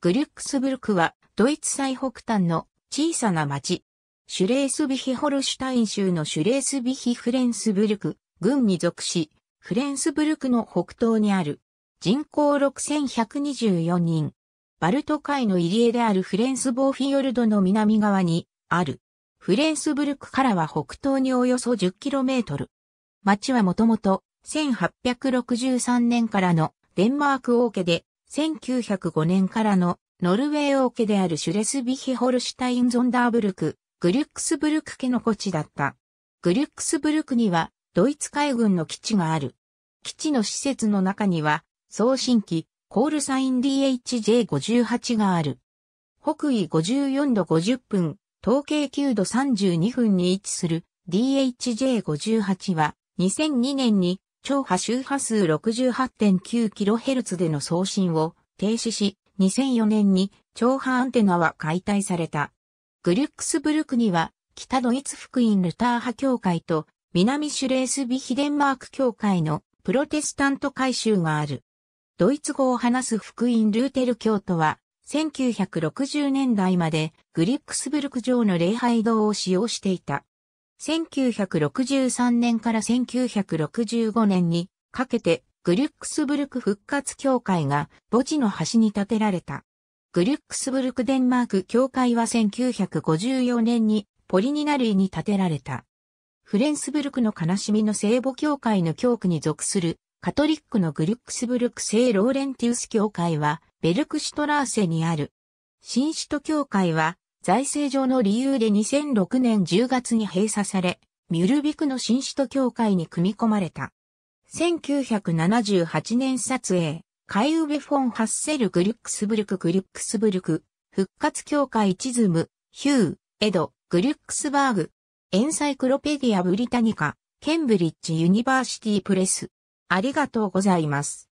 グリュックスブルクはドイツ最北端の小さな町。シュレースビヒホルシュタイン州のシュレースビヒフレンスブルク、郡に属し、フレンスブルクの北東にある。人口6124人。バルト海の入り江であるフレンスボーフィヨルドの南側にある。フレンスブルクからは北東におよそ 10km。町はもともと1863年からのデンマーク王家で1905年からのノルウェー王家であるシュレスビヒホルシュタインゾンダーブルク、グリュックスブルク家の土地だった。グリュックスブルクにはドイツ海軍の基地がある。基地の施設の中には送信機、コールサイン DHJ58 がある。北緯54度50分、統計9度32分に位置する DHJ58 は2002年に超波周波数 68.9kHz での送信を停止し、2004年に超波アンテナは解体された。グリュックスブルクには北ドイツ福音ルター派教会と南シュレースビヒデンマーク教会のプロテスタント改宗がある。ドイツ語を話す福音ルーテル教徒は1960年代までグリュックスブルク城の礼拝堂を使用していた。1963年から1965年にかけてグリュックスブルク復活協会が墓地の端に建てられた。グリュックスブルクデンマーク協会は1954年にポリニナ類に建てられた。フレンスブルクの悲しみの聖母協会の教区に属するカトリックのグリュックスブルク聖ローレンティウス協会はベルクシュトラーセにある。新首都教会は財政上の理由で2006年10月に閉鎖され、ミュルビクの新首都教会に組み込まれた。1978年撮影、カイウベフォン・ハッセル・グリュックスブルク・グリュックスブルク、復活協会チズム、ヒュー、エド、グリュックスバーグ、エンサイクロペディア・ブリタニカ、ケンブリッジ・ユニバーシティ・プレス。ありがとうございます。